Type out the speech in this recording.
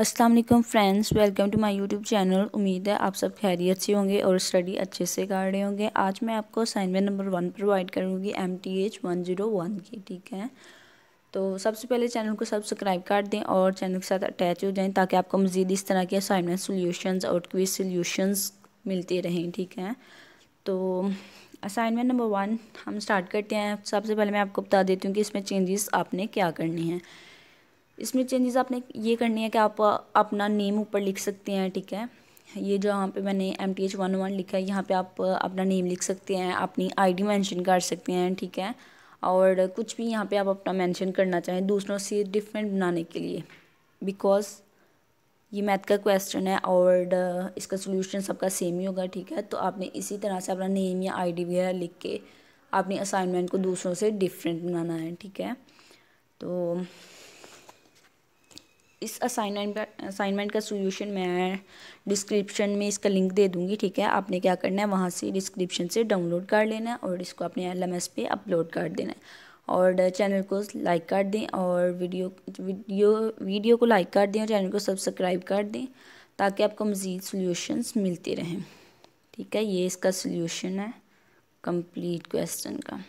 अस्सलाम वालेकुम friends welcome to my YouTube channel उम्मीद है आप सब खैरियत से होंगे और स्टडी अच्छे से कर रहे होंगे आज मैं आपको असाइनमेंट नंबर वन प्रोवाइड करूँगी M T H one zero one की ठीक है तो सबसे पहले चैनल को सब्सक्राइब कर दें और चैनल के साथ अटैच हो जाएं ताकि आपको मज़ीद इस तरह के असाइनमेंट सोल्यूशनस और क्विज सोल्यूशनस मिलते रहें ठीक है तो असाइनमेंट नंबर वन हम स्टार्ट करते हैं सबसे पहले मैं आपको बता देती हूँ कि इसमें चेंजेस आपने क्या करनी हैं इसमें चेंजेस आपने ये करनी है कि आप अपना नेम ऊपर लिख सकते हैं ठीक है ये जहाँ पे मैंने M T H one one लिखा है यहाँ पे आप अपना नेम लिख सकते हैं अपनी आईडी मेंशन कर सकते हैं ठीक है और कुछ भी यहाँ पे आप अपना मेंशन करना चाहें दूसरों से डिफरेंट बनाने के लिए बिकॉज ये मैथ का क्वेश्चन है और इसका सोल्यूशन सबका सेम ही होगा ठीक है तो आपने इसी तरह से अपना नेम या डी वगैरह लिख के अपनी असाइनमेंट को दूसरों से डिफरेंट बनाना है ठीक है तो इस असाइनमेंट असाइनमेंट का सोल्यूशन मैं डिस्क्रिप्शन में इसका लिंक दे दूँगी ठीक है आपने क्या करना है वहाँ से डिस्क्रिप्शन से डाउनलोड कर लेना है और इसको अपने एल पे अपलोड कर देना है और चैनल को लाइक कर दें और वीडियो वीडियो वीडियो को लाइक कर दें और चैनल को सब्सक्राइब कर दें ताकि आपको मज़ीद सॉल्यूशंस मिलते रहें ठीक है ये इसका सोल्यूशन है कंप्लीट क्वेश्चन का